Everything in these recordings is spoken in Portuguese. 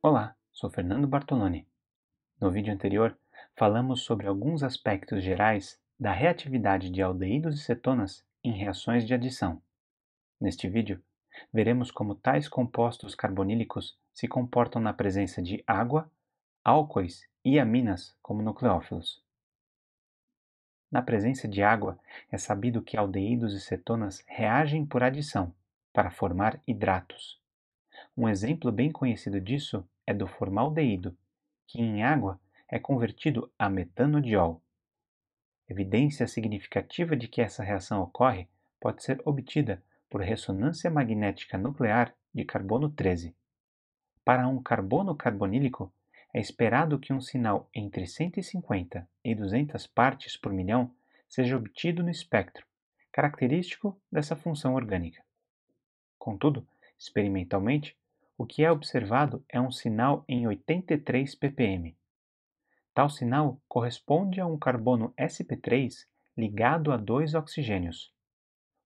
Olá, sou Fernando Bartoloni. No vídeo anterior, falamos sobre alguns aspectos gerais da reatividade de aldeídos e cetonas em reações de adição. Neste vídeo, veremos como tais compostos carbonílicos se comportam na presença de água, álcoois e aminas como nucleófilos. Na presença de água, é sabido que aldeídos e cetonas reagem por adição para formar hidratos. Um exemplo bem conhecido disso é do formaldeído, que em água é convertido a metanodiol. Evidência significativa de que essa reação ocorre pode ser obtida por ressonância magnética nuclear de carbono 13. Para um carbono carbonílico, é esperado que um sinal entre 150 e 200 partes por milhão seja obtido no espectro, característico dessa função orgânica. Contudo, experimentalmente, o que é observado é um sinal em 83 ppm. Tal sinal corresponde a um carbono sp3 ligado a dois oxigênios.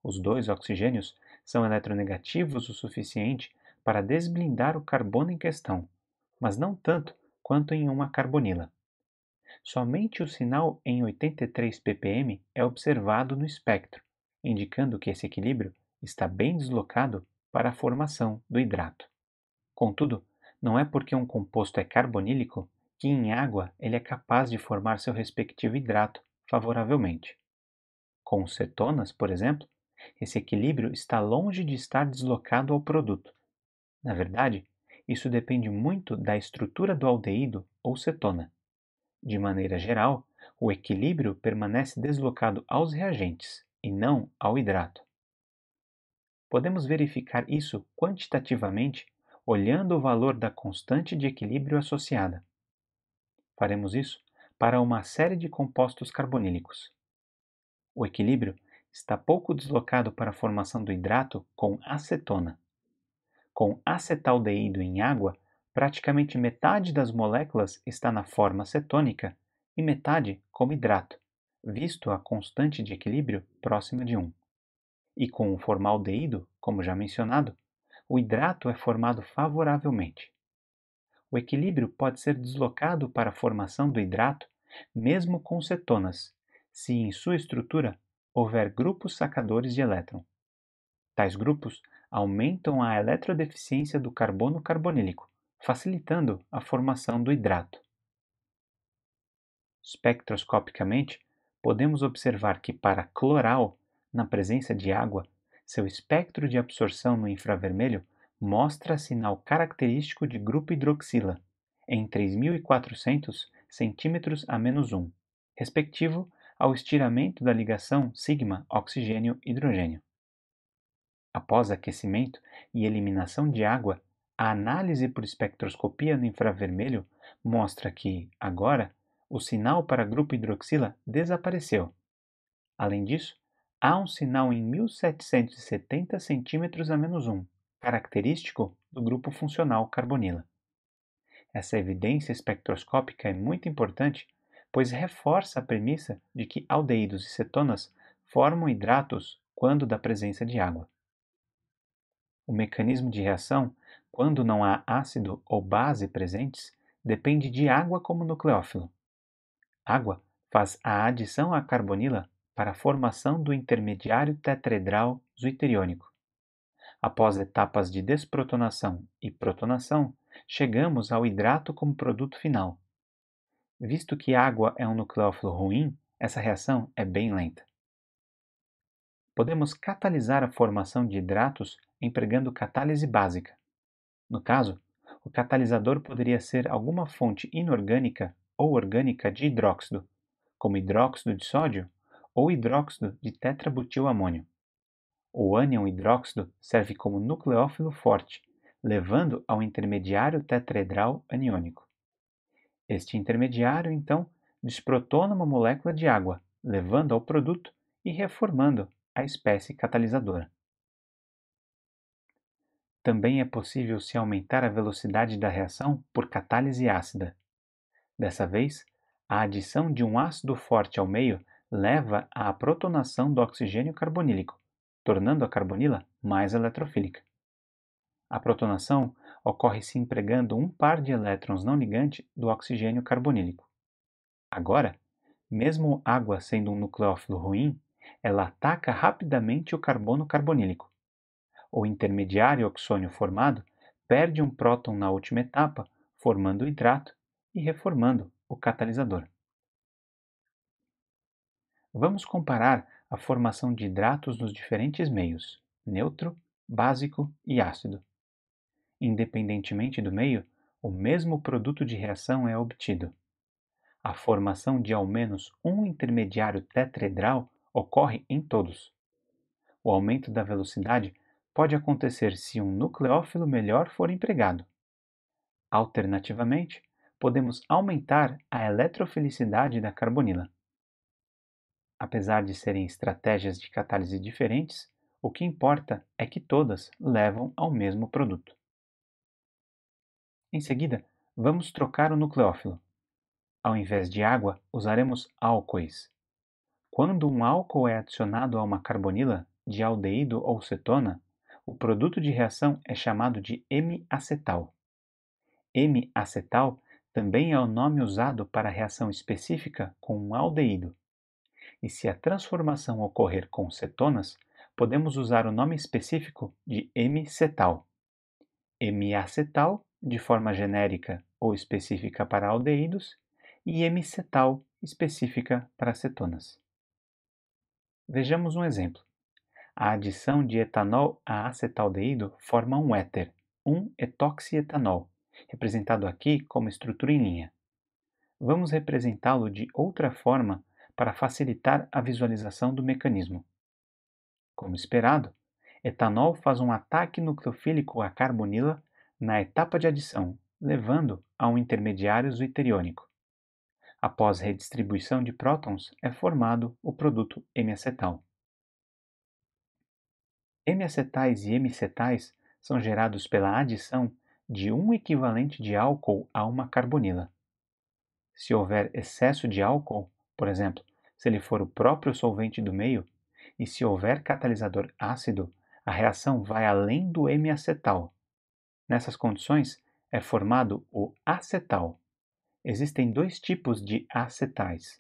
Os dois oxigênios são eletronegativos o suficiente para desblindar o carbono em questão, mas não tanto quanto em uma carbonila. Somente o sinal em 83 ppm é observado no espectro, indicando que esse equilíbrio está bem deslocado para a formação do hidrato. Contudo, não é porque um composto é carbonílico que em água ele é capaz de formar seu respectivo hidrato favoravelmente. Com cetonas, por exemplo, esse equilíbrio está longe de estar deslocado ao produto. Na verdade, isso depende muito da estrutura do aldeído ou cetona. De maneira geral, o equilíbrio permanece deslocado aos reagentes e não ao hidrato. Podemos verificar isso quantitativamente olhando o valor da constante de equilíbrio associada. Faremos isso para uma série de compostos carbonílicos. O equilíbrio está pouco deslocado para a formação do hidrato com acetona, com acetaldeído em água, praticamente metade das moléculas está na forma cetônica e metade como hidrato, visto a constante de equilíbrio próxima de 1. E com o formaldeído, como já mencionado, o hidrato é formado favoravelmente. O equilíbrio pode ser deslocado para a formação do hidrato, mesmo com cetonas, se em sua estrutura houver grupos sacadores de elétron. Tais grupos aumentam a eletrodeficiência do carbono carbonílico, facilitando a formação do hidrato. Espectroscopicamente, podemos observar que para cloral, na presença de água, seu espectro de absorção no infravermelho mostra sinal característico de grupo hidroxila, em 3.400 cm a menos 1, respectivo ao estiramento da ligação sigma oxigênio-hidrogênio. Após aquecimento e eliminação de água, a análise por espectroscopia no infravermelho mostra que, agora, o sinal para grupo hidroxila desapareceu. Além disso, há um sinal em 1770 cm a menos 1, característico do grupo funcional carbonila. Essa evidência espectroscópica é muito importante, pois reforça a premissa de que aldeídos e cetonas formam hidratos quando da presença de água. O mecanismo de reação, quando não há ácido ou base presentes, depende de água como nucleófilo. Água faz a adição à carbonila para a formação do intermediário tetraedral zuiteriônico. Após etapas de desprotonação e protonação, chegamos ao hidrato como produto final. Visto que água é um nucleófilo ruim, essa reação é bem lenta podemos catalisar a formação de hidratos empregando catálise básica. No caso, o catalisador poderia ser alguma fonte inorgânica ou orgânica de hidróxido, como hidróxido de sódio ou hidróxido de tetrabutilamônio. O ânion hidróxido serve como nucleófilo forte, levando ao intermediário tetraedral aniônico. Este intermediário, então, desprotona uma molécula de água, levando ao produto e reformando a espécie catalisadora. Também é possível se aumentar a velocidade da reação por catálise ácida. Dessa vez, a adição de um ácido forte ao meio leva à protonação do oxigênio carbonílico, tornando a carbonila mais eletrofílica. A protonação ocorre se empregando um par de elétrons não ligante do oxigênio carbonílico. Agora, mesmo água sendo um nucleófilo ruim, ela ataca rapidamente o carbono carbonílico. O intermediário oxônio formado perde um próton na última etapa, formando o hidrato e reformando o catalisador. Vamos comparar a formação de hidratos nos diferentes meios, neutro, básico e ácido. Independentemente do meio, o mesmo produto de reação é obtido. A formação de ao menos um intermediário tetraedral ocorre em todos. O aumento da velocidade pode acontecer se um nucleófilo melhor for empregado. Alternativamente, podemos aumentar a eletrofilicidade da carbonila. Apesar de serem estratégias de catálise diferentes, o que importa é que todas levam ao mesmo produto. Em seguida, vamos trocar o nucleófilo. Ao invés de água, usaremos álcoois. Quando um álcool é adicionado a uma carbonila, de aldeído ou cetona, o produto de reação é chamado de M-acetal. M-acetal também é o nome usado para a reação específica com um aldeído. E se a transformação ocorrer com cetonas, podemos usar o nome específico de M-cetal. M-acetal, de forma genérica ou específica para aldeídos, e M-cetal, específica para cetonas. Vejamos um exemplo. A adição de etanol a acetaldeído forma um éter, um etoxietanol representado aqui como estrutura em linha. Vamos representá-lo de outra forma para facilitar a visualização do mecanismo. Como esperado, etanol faz um ataque nucleofílico à carbonila na etapa de adição, levando a um intermediário zuiteriônico. Após redistribuição de prótons, é formado o produto M-acetal. M-acetais e M-cetais são gerados pela adição de um equivalente de álcool a uma carbonila. Se houver excesso de álcool, por exemplo, se ele for o próprio solvente do meio, e se houver catalisador ácido, a reação vai além do M-acetal. Nessas condições, é formado o acetal, Existem dois tipos de acetais.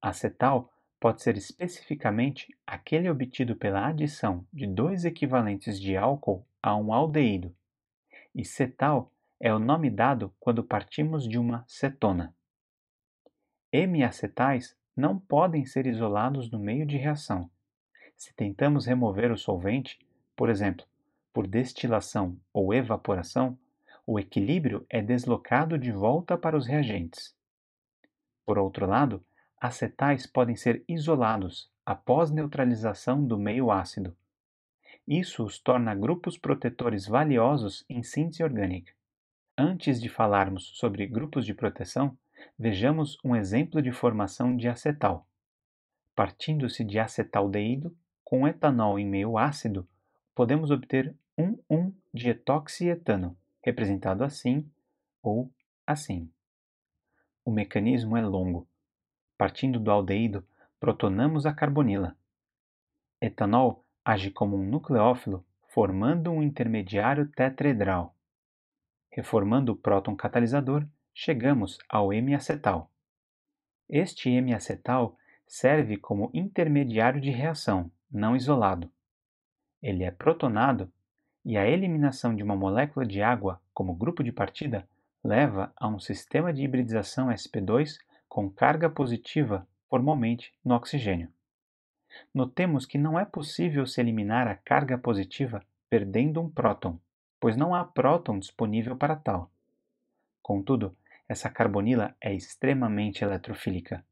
Acetal pode ser especificamente aquele obtido pela adição de dois equivalentes de álcool a um aldeído, e cetal é o nome dado quando partimos de uma cetona. M-acetais não podem ser isolados no meio de reação. Se tentamos remover o solvente, por exemplo, por destilação ou evaporação, o equilíbrio é deslocado de volta para os reagentes. Por outro lado, acetais podem ser isolados após neutralização do meio ácido. Isso os torna grupos protetores valiosos em síntese orgânica. Antes de falarmos sobre grupos de proteção, vejamos um exemplo de formação de acetal. Partindo-se de acetaldeído com etanol em meio ácido, podemos obter 1,1-dietoxietano, representado assim ou assim. O mecanismo é longo. Partindo do aldeído, protonamos a carbonila. Etanol age como um nucleófilo, formando um intermediário tetraedral. Reformando o próton catalisador, chegamos ao M-acetal. Este M-acetal serve como intermediário de reação, não isolado. Ele é protonado e a eliminação de uma molécula de água como grupo de partida leva a um sistema de hibridização sp2 com carga positiva formalmente no oxigênio. Notemos que não é possível se eliminar a carga positiva perdendo um próton, pois não há próton disponível para tal. Contudo, essa carbonila é extremamente eletrofílica.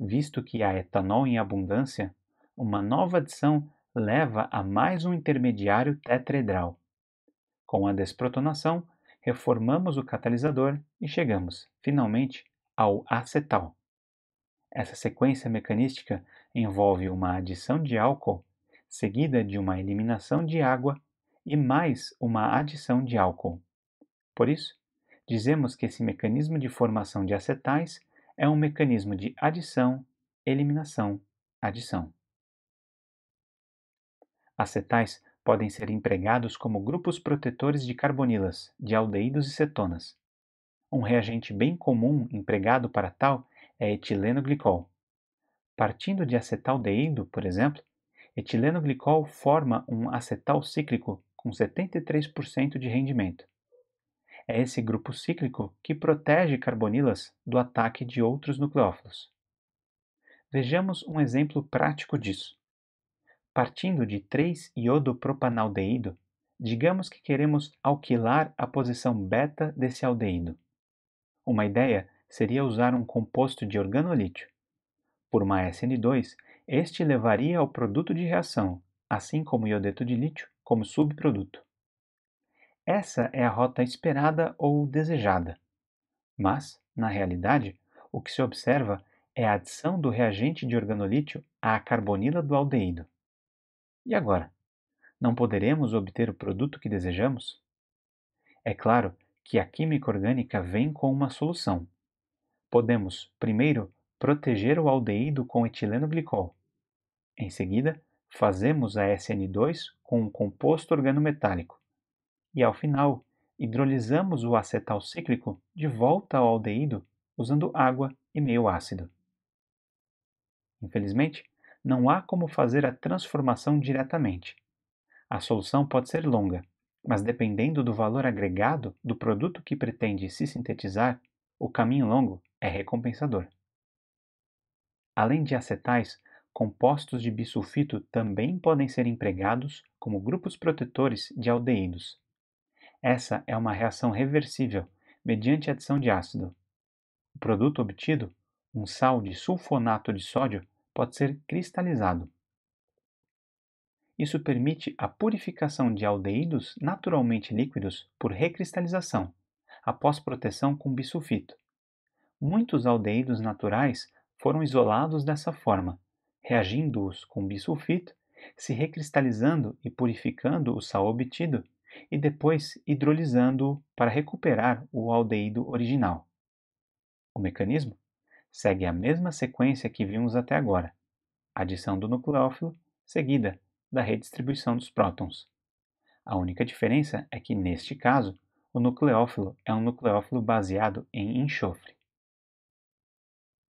Visto que há etanol em abundância, uma nova adição leva a mais um intermediário tetredral. Com a desprotonação, reformamos o catalisador e chegamos, finalmente, ao acetal. Essa sequência mecanística envolve uma adição de álcool, seguida de uma eliminação de água e mais uma adição de álcool. Por isso, dizemos que esse mecanismo de formação de acetais é um mecanismo de adição, eliminação, adição. Acetais podem ser empregados como grupos protetores de carbonilas, de aldeídos e cetonas. Um reagente bem comum empregado para tal é etilenoglicol. Partindo de acetaldeído, por exemplo, etilenoglicol forma um acetal cíclico com 73% de rendimento. É esse grupo cíclico que protege carbonilas do ataque de outros nucleófilos. Vejamos um exemplo prático disso. Partindo de 3-iodopropanaldeído, digamos que queremos alquilar a posição beta desse aldeído. Uma ideia seria usar um composto de organolítio. Por uma SN2, este levaria ao produto de reação, assim como o iodeto de lítio como subproduto. Essa é a rota esperada ou desejada. Mas, na realidade, o que se observa é a adição do reagente de organolítio à carbonila do aldeído. E agora? Não poderemos obter o produto que desejamos? É claro que a química orgânica vem com uma solução. Podemos, primeiro, proteger o aldeído com etileno glicol. Em seguida, fazemos a SN2 com um composto organometálico. E ao final, hidrolisamos o acetal cíclico de volta ao aldeído usando água e meio ácido. Infelizmente, não há como fazer a transformação diretamente. A solução pode ser longa, mas dependendo do valor agregado do produto que pretende se sintetizar, o caminho longo é recompensador. Além de acetais, compostos de bisulfito também podem ser empregados como grupos protetores de aldeídos. Essa é uma reação reversível, mediante adição de ácido. O produto obtido, um sal de sulfonato de sódio, pode ser cristalizado. Isso permite a purificação de aldeídos naturalmente líquidos por recristalização, após proteção com bisulfito. Muitos aldeídos naturais foram isolados dessa forma, reagindo-os com bisulfito, se recristalizando e purificando o sal obtido, e depois hidrolisando-o para recuperar o aldeído original. O mecanismo? segue a mesma sequência que vimos até agora: adição do nucleófilo, seguida da redistribuição dos prótons. A única diferença é que, neste caso, o nucleófilo é um nucleófilo baseado em enxofre.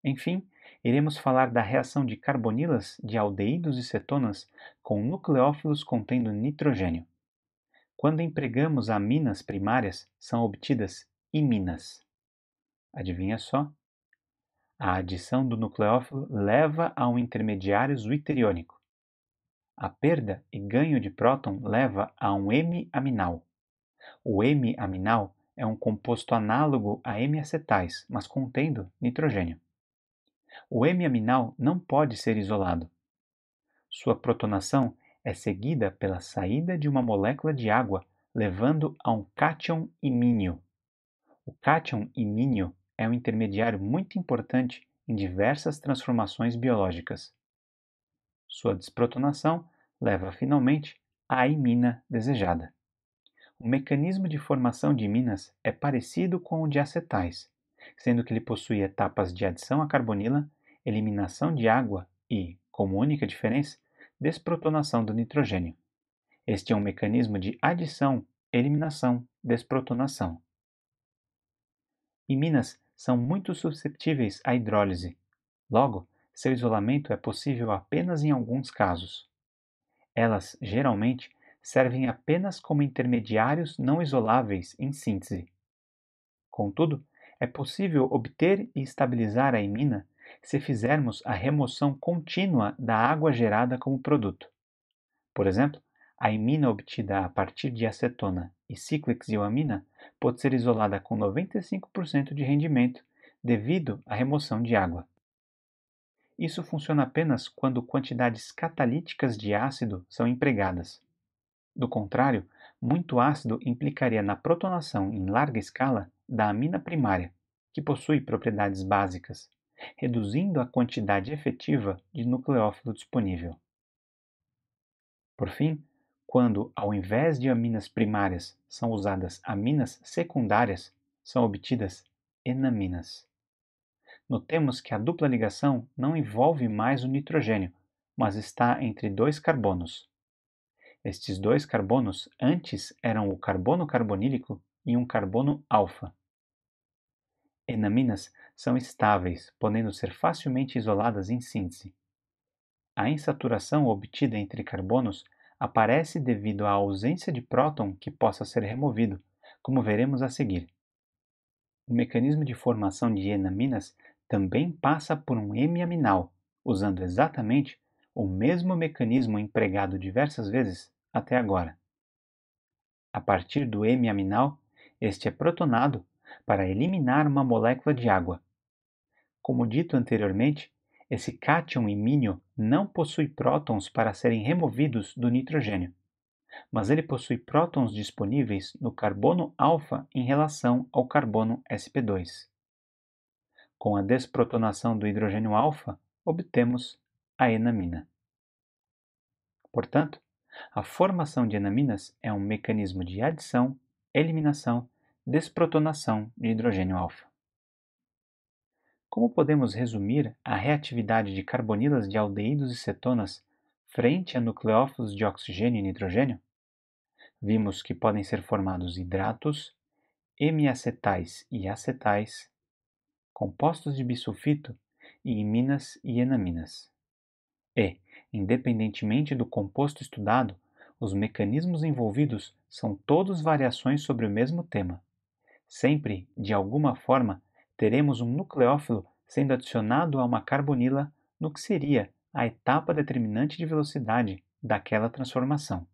Enfim, iremos falar da reação de carbonilas de aldeídos e cetonas com nucleófilos contendo nitrogênio. Quando empregamos aminas primárias, são obtidas iminas. Adivinha só a adição do nucleófilo leva a um intermediário zwitteriônico. A perda e ganho de próton leva a um M-aminal. O M-aminal é um composto análogo a M-acetais, mas contendo nitrogênio. O M-aminal não pode ser isolado. Sua protonação é seguida pela saída de uma molécula de água, levando a um cátion imínio. O cátion imínio é um intermediário muito importante em diversas transformações biológicas. Sua desprotonação leva finalmente à imina desejada. O mecanismo de formação de iminas é parecido com o de acetais, sendo que ele possui etapas de adição à carbonila, eliminação de água e, como única diferença, desprotonação do nitrogênio. Este é um mecanismo de adição, eliminação, desprotonação. Iminas são muito susceptíveis à hidrólise. Logo, seu isolamento é possível apenas em alguns casos. Elas, geralmente, servem apenas como intermediários não isoláveis em síntese. Contudo, é possível obter e estabilizar a imina se fizermos a remoção contínua da água gerada como produto. Por exemplo, a imina obtida a partir de acetona e ciclexioamina pode ser isolada com 95% de rendimento devido à remoção de água. Isso funciona apenas quando quantidades catalíticas de ácido são empregadas. Do contrário, muito ácido implicaria na protonação em larga escala da amina primária, que possui propriedades básicas, reduzindo a quantidade efetiva de nucleófilo disponível. Por fim, quando, ao invés de aminas primárias, são usadas aminas secundárias, são obtidas enaminas. Notemos que a dupla ligação não envolve mais o nitrogênio, mas está entre dois carbonos. Estes dois carbonos antes eram o carbono carbonílico e um carbono alfa. Enaminas são estáveis, podendo ser facilmente isoladas em síntese. A insaturação obtida entre carbonos aparece devido à ausência de próton que possa ser removido, como veremos a seguir. O mecanismo de formação de enaminas também passa por um M-aminal, usando exatamente o mesmo mecanismo empregado diversas vezes até agora. A partir do M-aminal, este é protonado para eliminar uma molécula de água. Como dito anteriormente, esse cátion e mínio não possui prótons para serem removidos do nitrogênio, mas ele possui prótons disponíveis no carbono alfa em relação ao carbono sp2. Com a desprotonação do hidrogênio alfa, obtemos a enamina. Portanto, a formação de enaminas é um mecanismo de adição, eliminação, desprotonação de hidrogênio alfa. Como podemos resumir a reatividade de carbonilas de aldeídos e cetonas frente a nucleófilos de oxigênio e nitrogênio? Vimos que podem ser formados hidratos, hemiacetais e acetais, compostos de bisulfito e iminas e enaminas. E, independentemente do composto estudado, os mecanismos envolvidos são todos variações sobre o mesmo tema, sempre, de alguma forma, teremos um nucleófilo sendo adicionado a uma carbonila no que seria a etapa determinante de velocidade daquela transformação.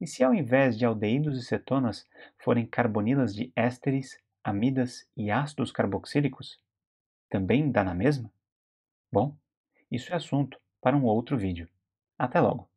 E se ao invés de aldeídos e cetonas forem carbonilas de ésteres, amidas e ácidos carboxílicos, também dá na mesma? Bom, isso é assunto para um outro vídeo. Até logo!